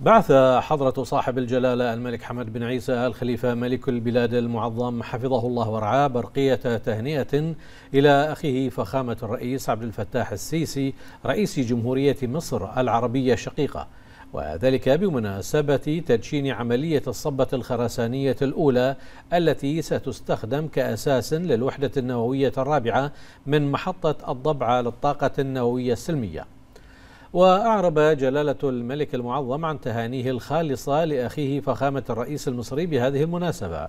بعث حضرة صاحب الجلالة الملك حمد بن عيسى الخليفة ملك البلاد المعظم حفظه الله ورعاه برقية تهنئة إلى أخيه فخامة الرئيس عبد الفتاح السيسي رئيس جمهورية مصر العربية الشقيقة وذلك بمناسبة تدشين عملية الصبة الخرسانية الأولى التي ستستخدم كأساس للوحدة النووية الرابعة من محطة الضبعة للطاقة النووية السلمية وأعرب جلالة الملك المعظم عن تهانيه الخالصة لأخيه فخامة الرئيس المصري بهذه المناسبة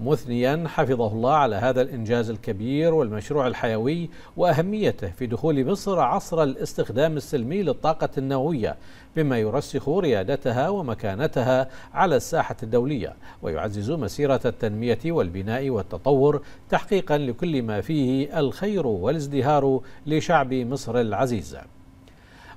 مثنيا حفظه الله على هذا الإنجاز الكبير والمشروع الحيوي وأهميته في دخول مصر عصر الاستخدام السلمي للطاقة النووية بما يرسخ ريادتها ومكانتها على الساحة الدولية ويعزز مسيرة التنمية والبناء والتطور تحقيقا لكل ما فيه الخير والازدهار لشعب مصر العزيز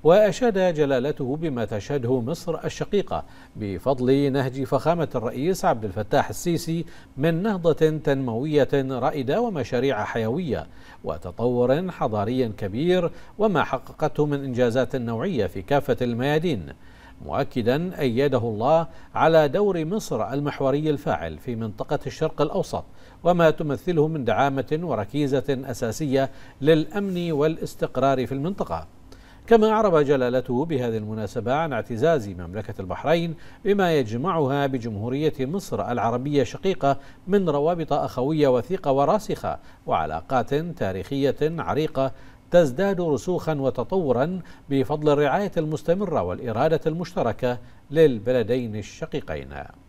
وأشاد جلالته بما تشهده مصر الشقيقة بفضل نهج فخامة الرئيس عبد الفتاح السيسي من نهضة تنموية رائدة ومشاريع حيوية وتطور حضاري كبير وما حققته من إنجازات نوعية في كافة الميادين مؤكدا أيده الله على دور مصر المحوري الفاعل في منطقة الشرق الأوسط وما تمثله من دعامة وركيزة أساسية للأمن والاستقرار في المنطقة كما أعرب جلالته بهذه المناسبة عن اعتزاز مملكة البحرين بما يجمعها بجمهورية مصر العربية شقيقة من روابط أخوية وثيقة وراسخة وعلاقات تاريخية عريقة تزداد رسوخا وتطورا بفضل الرعاية المستمرة والإرادة المشتركة للبلدين الشقيقين